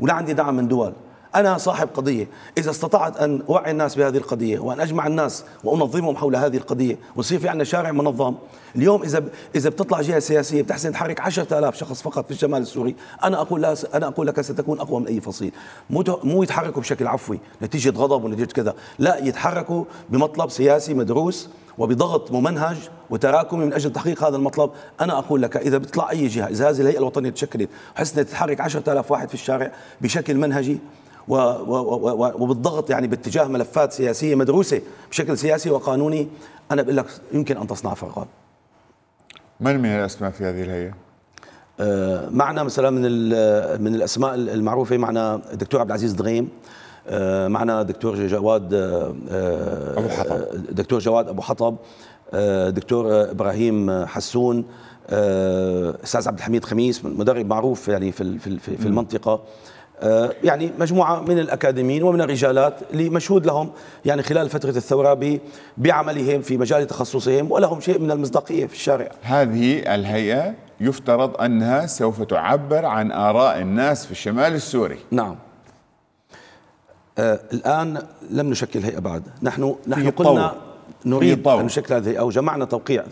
ولا عندي دعم من دول أنا صاحب قضية إذا استطعت أن أوعي الناس بهذه القضية وأن أجمع الناس وأنظمهم حول هذه القضية ويصير في عندنا شارع منظم اليوم إذا إذا بتطلع جهة سياسية بتحسن تحرك 10000 شخص فقط في الشمال السوري أنا أقول لا أنا أقول لك ستكون أقوى من أي فصيل مو مو يتحركوا بشكل عفوي نتيجة غضب ونتيجة كذا لا يتحركوا بمطلب سياسي مدروس وبضغط ممنهج وتراكمي من اجل تحقيق هذا المطلب، انا اقول لك اذا بتطلع اي جهه، اذا هذه الهيئه الوطنيه تشكلت وحسنت تتحرك 10000 واحد في الشارع بشكل منهجي وبالضغط يعني باتجاه ملفات سياسيه مدروسه بشكل سياسي وقانوني انا بقول لك يمكن ان تصنع فرقا من من الاسماء في هذه الهيئه؟ آه، معنا مثلا من من الاسماء المعروفه معنا الدكتور عبد العزيز دغيم آه، معنا دكتور جواد آه، ابو حطب دكتور جواد ابو حطب دكتور ابراهيم حسون استاذ عبد الحميد خميس مدرب معروف يعني في في المنطقه آه، يعني مجموعة من الأكاديميين ومن الرجالات لمشهود لهم يعني خلال فترة الثورة بعملهم في مجال تخصصهم ولهم شيء من المصداقية في الشارع هذه الهيئة يفترض أنها سوف تعبر عن آراء الناس في الشمال السوري نعم آه الآن لم نشكل هيئة بعد نحن نحن قلنا نريد أن نشكل هذه أو جمعنا توقيع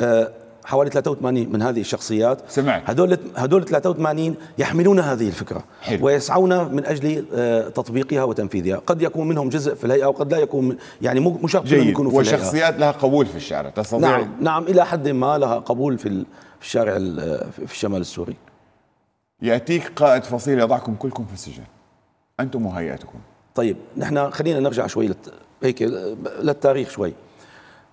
آه حوالي 83 من هذه الشخصيات سمعت هدول هدول 83 يحملون هذه الفكره حلو. ويسعون من اجل آه، تطبيقها وتنفيذها، قد يكون منهم جزء في الهيئه وقد لا يكون يعني مو شرط يكونوا في الهيئه وشخصيات لها قبول في الشارع تستطيع نعم نعم الى حد ما لها قبول في الشارع آه، في الشمال السوري ياتيك قائد فصيل يضعكم كلكم في السجن انتم وهيئتكم طيب نحن خلينا نرجع شوي لت... هيك آه، للتاريخ شوي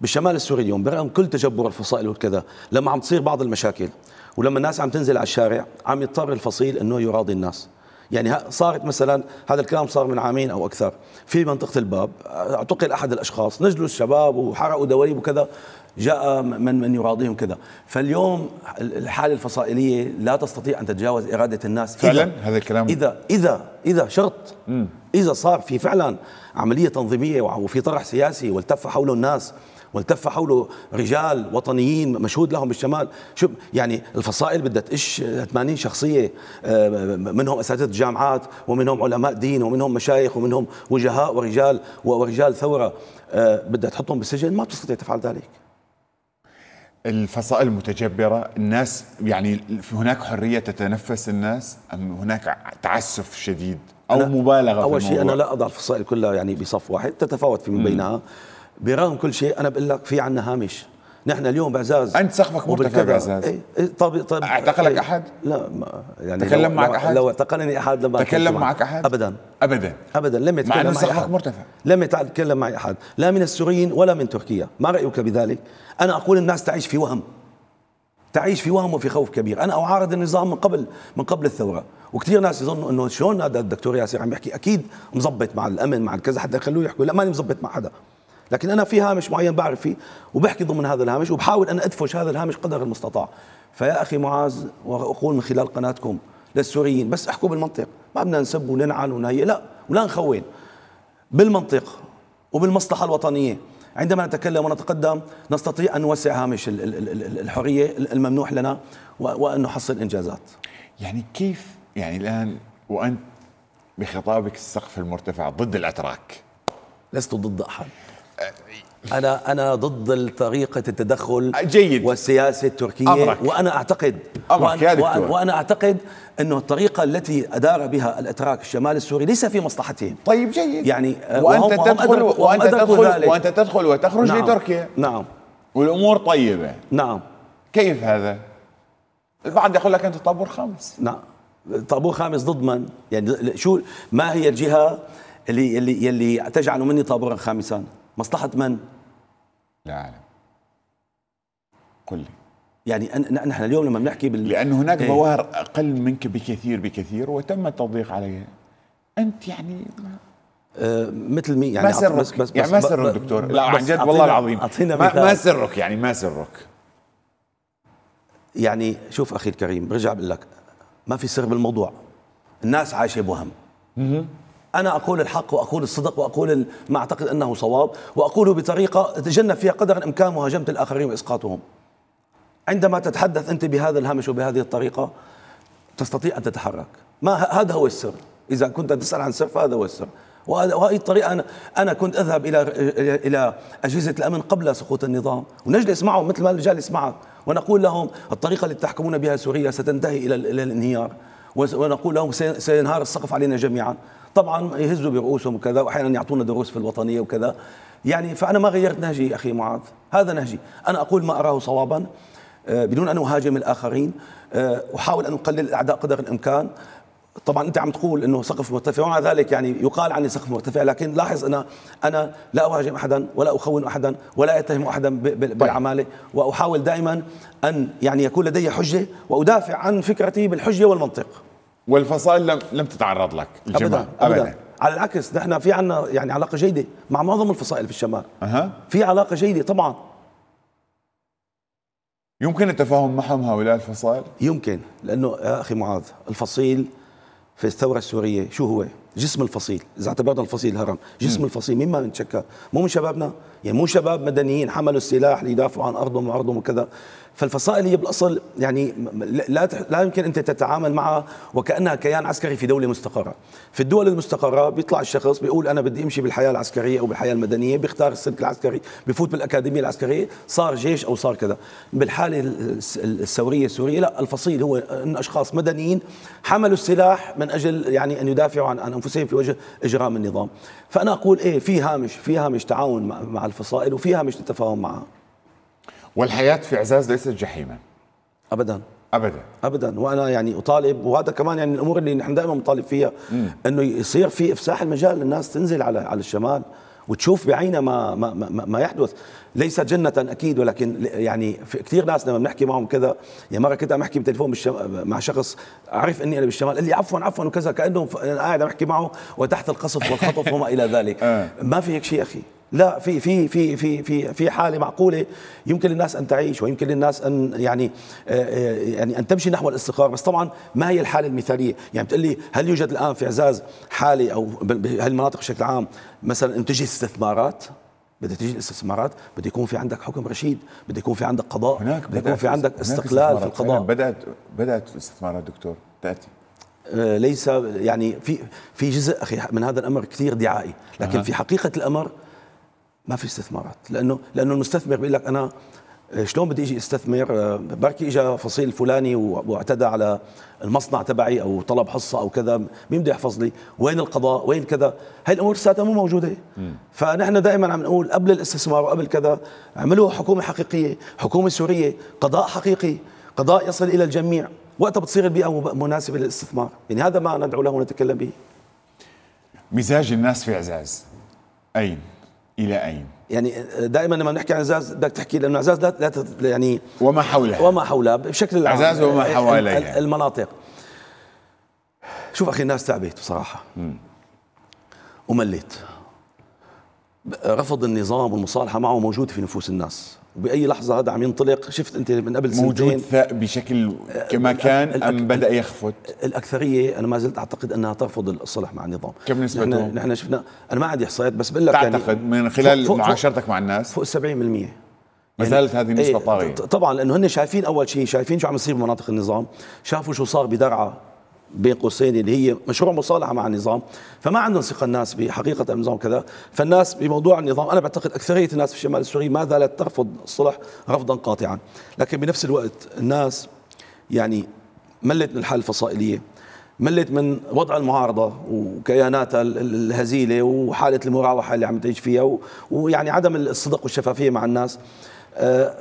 بالشمال السوري اليوم برغم كل تجبر الفصائل والكذا لما عم تصير بعض المشاكل ولما الناس عم تنزل على الشارع عم يضطر الفصيل انه يراضي الناس يعني صارت مثلا هذا الكلام صار من عامين او اكثر في منطقه الباب اعتقل احد الاشخاص نجلوا الشباب وحرقوا دواليب وكذا جاء من من يراضيهم كذا فاليوم الحاله الفصائليه لا تستطيع ان تتجاوز اراده الناس فعلا إذا هذا الكلام اذا اذا اذا شرط اذا صار في فعلا عمليه تنظيميه وفي طرح سياسي والتف حوله الناس والتف حوله رجال وطنيين مشهود لهم بالشمال شو يعني الفصائل بدها تقش 80 آه، شخصيه آه، منهم اساتذه جامعات ومنهم علماء دين ومنهم مشايخ ومنهم وجهاء ورجال ورجال ثوره آه، بدها تحطهم بالسجن ما بتستطيع تفعل ذلك الفصائل المتجبره الناس يعني هناك حرية تتنفس الناس أم هناك تعسف شديد أو مبالغة أول شيء أنا لا أضع الفصائل كلها يعني بصف واحد تتفاوت في من بينها م. برغم كل شيء انا بقول لك في عندنا هامش نحن اليوم بعزاز انت سقفك مرتفع بعزاز اي إيه، طب طب اعتقلك إيه. احد؟ لا يعني تكلم لو معك احد؟ لو اعتقلني احد لما تكلم معك احد؟ ابدا ابدا ابدا لم يتكلم مع انه سقفك مرتفع لم يتكلم معي احد لا من السوريين ولا من تركيا ما رايك بذلك؟ انا اقول الناس تعيش في وهم تعيش في وهم وفي خوف كبير انا اعارض النظام من قبل من قبل الثوره وكثير ناس يظنوا انه شلون هذا الدكتور ياسر عم يحكي اكيد مزبط مع الامن مع الكذا حتى يخلوه يحكوا لا ماني مزبط مع حدا لكن انا في هامش معين بعرف فيه وبحكي ضمن هذا الهامش وبحاول ان ادفش هذا الهامش قدر المستطاع فيا اخي معاذ واقول من خلال قناتكم للسوريين بس احكوا بالمنطق ما بدنا نسب وننعل ونهي لا ولا نخون بالمنطق وبالمصلحه الوطنيه عندما نتكلم ونتقدم نستطيع ان نوسع هامش الحريه الممنوح لنا وان نحصل انجازات. يعني كيف يعني الان وانت بخطابك السقف المرتفع ضد الاتراك؟ لست ضد احد. انا انا ضد طريقه التدخل جيد والسياسه التركيه أمرك وانا اعتقد أمرك وأنا, وأنا, وانا اعتقد انه الطريقه التي ادار بها الاتراك الشمال السوري ليس في مصلحتهم طيب جيد يعني آه، وانت تدخل وانت تدخل وانت تدخل وتخرج نعم لتركيا نعم والامور طيبه نعم كيف هذا؟ البعض يقول لك انت طابور خامس نعم طابور خامس ضد من؟ يعني شو ما هي الجهه اللي اللي اللي تجعل مني طابورا خامسا؟ مصلحة من؟ العالم كله يعني نحن اليوم لما بنحكي بال... لأن هناك إيه. ظواهر ايه؟ أقل منك بكثير بكثير وتم التضييق عليها أنت يعني أه مثل مين يعني ما سرك بس بس يعني ما سرك دكتور لا عن جد والله العظيم أعطينا ما, ما سرك يعني ما سرك يعني شوف اخي الكريم برجع بقول لك ما في سر بالموضوع الناس عايشه بوهم أنا أقول الحق وأقول الصدق وأقول ما أعتقد أنه صواب وأقوله بطريقة تجنب فيها قدر الإمكان مهاجمة الآخرين وإسقاطهم عندما تتحدث أنت بهذا الهامش وبهذه الطريقة تستطيع أن تتحرك ما هذا هو السر إذا كنت تسأل عن سر فهذا هو السر وهذه الطريقة أنا, أنا كنت أذهب إلى إلى أجهزة الأمن قبل سقوط النظام ونجلس معهم مثل ما جالس معك ونقول لهم الطريقة اللي تحكمون بها سوريا ستنتهي إلى الانهيار ونقول لهم سينهار السقف علينا جميعا طبعا يهزوا برؤوسهم وكذا واحيانا يعطونا دروس في الوطنيه وكذا يعني فانا ما غيرت نهجي اخي معاذ هذا نهجي انا اقول ما اراه صوابا آه، بدون ان اهاجم الاخرين آه، احاول ان اقلل الاعداء قدر الامكان طبعا انت عم تقول انه سقف مرتفع ومع ذلك يعني يقال عني سقف مرتفع لكن لاحظ انا انا لا اهاجم احدا ولا اخون احدا ولا اتهم احدا طيب. بالعماله واحاول دائما ان يعني يكون لدي حجه وادافع عن فكرتي بالحجه والمنطق والفصائل لم لم تتعرض لك الجماعة. أبدا, أبدا. أبدا. على العكس نحن في عنا يعني علاقه جيده مع معظم الفصائل في الشمال اها في علاقه جيده طبعا يمكن التفاهم معهم هؤلاء الفصائل يمكن لانه يا اخي معاذ الفصيل في الثوره السوريه شو هو جسم الفصيل اذا اعتبرنا الفصيل هرم جسم م. الفصيل مما نتشكل؟ مو من شبابنا يعني مو شباب مدنيين حملوا السلاح ليدافعوا عن ارضهم وعرضهم وكذا فالفصائل هي بالاصل يعني لا لا يمكن انت تتعامل معها وكانها كيان عسكري في دوله مستقره، في الدول المستقره بيطلع الشخص بيقول انا بدي امشي بالحياه العسكريه او بالحياه المدنيه، بيختار السلك العسكري، بفوت بالاكاديميه العسكريه، صار جيش او صار كذا، بالحاله الثوريه السوريه لا الفصيل هو ان اشخاص مدنيين حملوا السلاح من اجل يعني ان يدافعوا عن, عن انفسهم في وجه اجرام النظام، فانا اقول ايه في هامش في هامش تعاون مع الفصائل وفي هامش تتفاهم معها. والحياه في عزاز ليست جحيما ابدا ابدا ابدا وانا يعني اطالب وهذا كمان يعني الامور اللي نحن دائما بنطالب فيها انه يصير في افساح المجال للناس تنزل على على الشمال وتشوف بعينها ما ما ما, ما يحدث ليس جنة أكيد ولكن يعني في كثير ناس لما بنحكي معهم كذا يا مرة كنت عم أحكي بالتليفون مع شخص عرف إني أنا بالشمال قال لي عفوا عفوا وكذا كأنه أنا قاعد عم أحكي معه وتحت القصف والخطف وما إلى ذلك آه. ما في هيك شيء أخي لا في في في في في في حاله معقوله يمكن للناس ان تعيش ويمكن للناس ان يعني آه، آه، يعني ان تمشي نحو الاستقرار بس طبعا ما هي الحاله المثاليه يعني بتقول لي هل يوجد الان في عزاز حاله او بهالمناطق بشكل عام مثلا ان تجي استثمارات بدها تجي الاستثمارات بده يكون في عندك حكم رشيد بده يكون في عندك قضاء هناك بده يكون في عندك استقلال في القضاء بدات بدات الاستثمارات دكتور تاتي آه، ليس يعني في في جزء اخي من هذا الامر كثير دعائي لكن في حقيقه الامر ما في استثمارات لانه لانه المستثمر بيقول لك انا شلون بدي اجي استثمر آه، بركي اجى فصيل فلاني واعتدى على المصنع تبعي او طلب حصه او كذا مين بده يحفظ لي وين القضاء وين كذا هاي الامور لساتها مو موجوده فنحن دائما عم نقول قبل الاستثمار وقبل كذا اعملوا حكومه حقيقيه حكومه سوريه قضاء حقيقي قضاء يصل الى الجميع وقتها بتصير البيئه مناسبه للاستثمار يعني هذا ما ندعو له ونتكلم به مزاج الناس في عزاز اين الى اين؟ يعني دائما لما نحكي عن عزاز بدك تحكي لانه عزاز لا, لا يعني وما حولها وما حولها بشكل عام عزاز وما حواليها المناطق شوف اخي الناس تعبت بصراحه ومليت رفض النظام والمصالحه معه موجود في نفوس الناس وباي لحظه هذا عم ينطلق شفت انت من قبل سنتين موجود ثاء بشكل كما كان ام بدا يخفت الاكثريه انا ما زلت اعتقد انها ترفض الصلح مع النظام كم نسبتهم نحن شفنا انا ما عندي احصائيات بس بقول لك يعني تعتقد يعني من خلال فوق معاشرتك مع الناس فوق 70% ما يعني زالت هذه النسبه إيه، طاغيه طبعا لانه هن شايفين اول شيء شايفين شو عم يصير بمناطق النظام شافوا شو صار بدرعا بين قوسين اللي هي مشروع مصالحه مع النظام فما عندهم ثقه الناس بحقيقه النظام كذا فالناس بموضوع النظام انا بعتقد اكثريه الناس في الشمال السوري ما زالت ترفض الصلح رفضا قاطعا لكن بنفس الوقت الناس يعني ملت من الحاله الفصائليه ملت من وضع المعارضة وكياناتها الهزيلة وحالة المراوحة اللي عم تعيش فيها ويعني عدم الصدق والشفافية مع الناس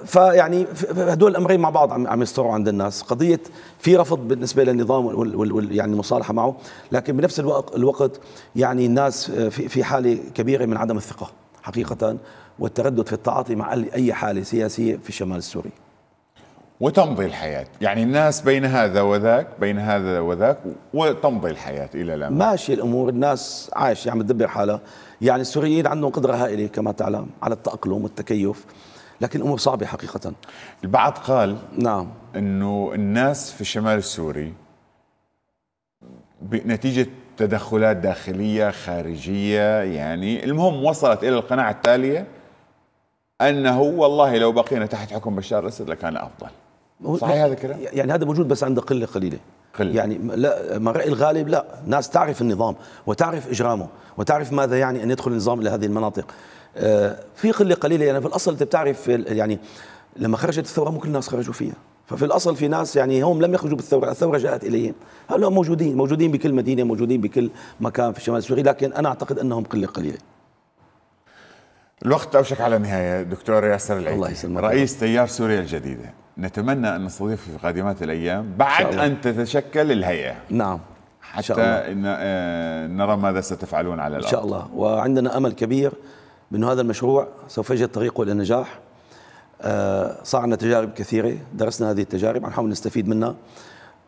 فيعني هدول الامرين مع بعض عم يستروا عند الناس قضيه في رفض بالنسبه للنظام يعني المصالحه معه لكن بنفس الوقت, الوقت يعني الناس في في حاله كبيره من عدم الثقه حقيقه والتردد في التعاطي مع اي حاله سياسيه في الشمال السوري وتمضي الحياة يعني الناس بين هذا وذاك بين هذا وذاك وتمضي الحياة إلى الآن ماشي الأمور الناس عايشة عم يعني تدبر حالها يعني السوريين عندهم قدرة هائلة كما تعلم على التأقلم والتكيف لكن الامور صعبه حقيقه البعض قال نعم انه الناس في الشمال السوري نتيجه تدخلات داخليه خارجيه يعني المهم وصلت الى القناعه التاليه انه والله لو بقينا تحت حكم بشار الاسد لكان افضل صحيح هذا الكلام؟ يعني هذا موجود بس عند قله قليله قلة. يعني لا ما الراي الغالب لا، ناس تعرف النظام وتعرف اجرامه وتعرف ماذا يعني ان يدخل النظام الى هذه المناطق، في قله قليله يعني في الاصل انت بتعرف يعني لما خرجت الثوره مو كل الناس خرجوا فيها ففي الاصل في ناس يعني هم لم يخرجوا بالثوره، الثوره جاءت اليهم، هؤلاء موجودين موجودين بكل مدينه، موجودين بكل مكان في الشمال السوري لكن انا اعتقد انهم قله قليله. الوقت اوشك على النهايه دكتور ياسر العيد الله يسلمك رئيس تيار سوريا الجديده، نتمنى ان نستضيفه في قادمات الايام بعد ان تتشكل الهيئه. نعم حتى إن آه، نرى ماذا ستفعلون على الارض. ان شاء الله وعندنا امل كبير بأنه هذا المشروع سوف يجد طريقه إلى النجاح آه، صارنا تجارب كثيرة درسنا هذه التجارب نحاول نستفيد منها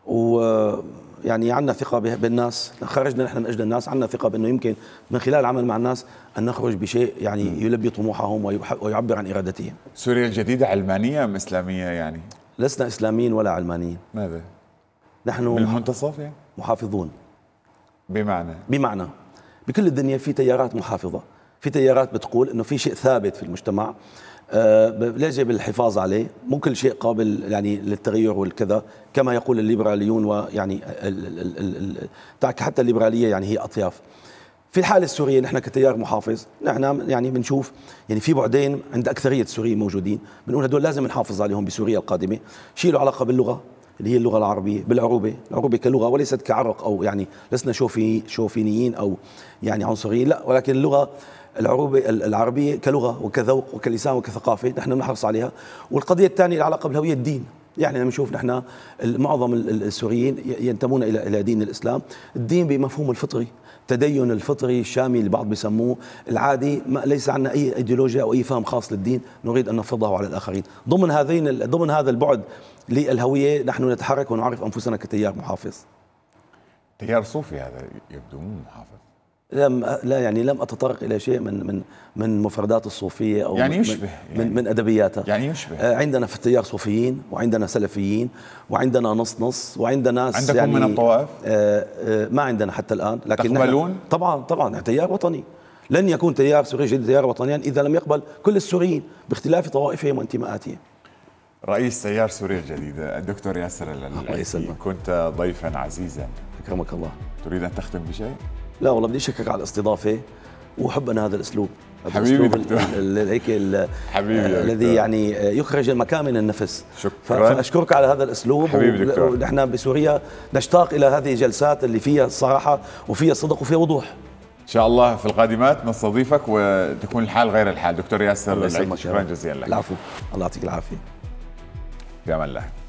ويعني آه، عندنا ثقة بالناس خرجنا نحن من أجل الناس عندنا ثقة بأنه يمكن من خلال العمل مع الناس أن نخرج بشيء يعني يلبي طموحهم ويعبر عن إرادتهم سوريا الجديدة علمانية أم إسلامية يعني؟ لسنا إسلاميين ولا علمانيين ماذا؟ نحن بالمنتصف يعني؟ محافظون بمعنى؟ بمعنى بكل الدنيا في تيارات محافظة في تيارات بتقول انه في شيء ثابت في المجتمع آه، يجب الحفاظ عليه مو كل شيء قابل يعني للتغير والكذا كما يقول الليبراليون ويعني حتى الليبراليه يعني هي اطياف في الحاله السوريه نحن كتيار محافظ نحن يعني بنشوف يعني في بعدين عند اكثريه السوريين موجودين بنقول هدول لازم نحافظ عليهم بسوريا القادمه شيء له علاقه باللغه اللي هي اللغه العربيه بالعروبه العروبه كلغه وليست كعرق او يعني لسنا شوفي شوفينيين او يعني عنصريين لا ولكن اللغه العروبة العربية كلغة وكذوق وكلسان وكثقافة نحن بنحرص عليها والقضية الثانية العلاقة بالهوية الدين يعني لما نشوف نحن معظم السوريين ينتمون الى الى دين الاسلام، الدين بمفهوم الفطري، التدين الفطري الشامي اللي بعض بيسموه العادي ما ليس عندنا اي ايديولوجيا او اي فهم خاص للدين نريد ان نفرضه على الاخرين، ضمن هذين ضمن هذا البعد للهويه نحن نتحرك ونعرف انفسنا كتيار محافظ. تيار صوفي هذا يبدو مو محافظ. لم لا يعني لم اتطرق الى شيء من من من مفردات الصوفيه او يعني يشبه من يعني من ادبياتها يعني يشبه آه، عندنا في التيار صوفيين وعندنا سلفيين وعندنا نص نص وعندنا ناس عندكم يعني من الطوائف؟ آه، آه، ما عندنا حتى الان لكن تقبلون؟ طبعا طبعا يعني تيار وطني لن يكون تيار سوري جديد تيار وطنيا اذا لم يقبل كل السوريين باختلاف طوائفهم وانتماءاتهم رئيس تيار سوريا الجديدة الدكتور ياسر الله يسلمك كنت ضيفا عزيزا أكرمك الله تريد أن تختم بشيء؟ لا والله بدي اشكرك على الاستضافه وحب انا هذا الاسلوب حبيبي هيك حبيبي آه، الذي يعني آه، يخرج المكان من النفس شكرا فاشكرك على هذا الاسلوب حبيبي دكتور ونحن بسوريا نشتاق الى هذه الجلسات اللي فيها الصراحه وفيها صدق وفيها وضوح ان شاء الله في القادمات نستضيفك وتكون الحال غير الحال دكتور ياسر شكرا جزيلا لك العفو الله يعطيك العافيه في امان الله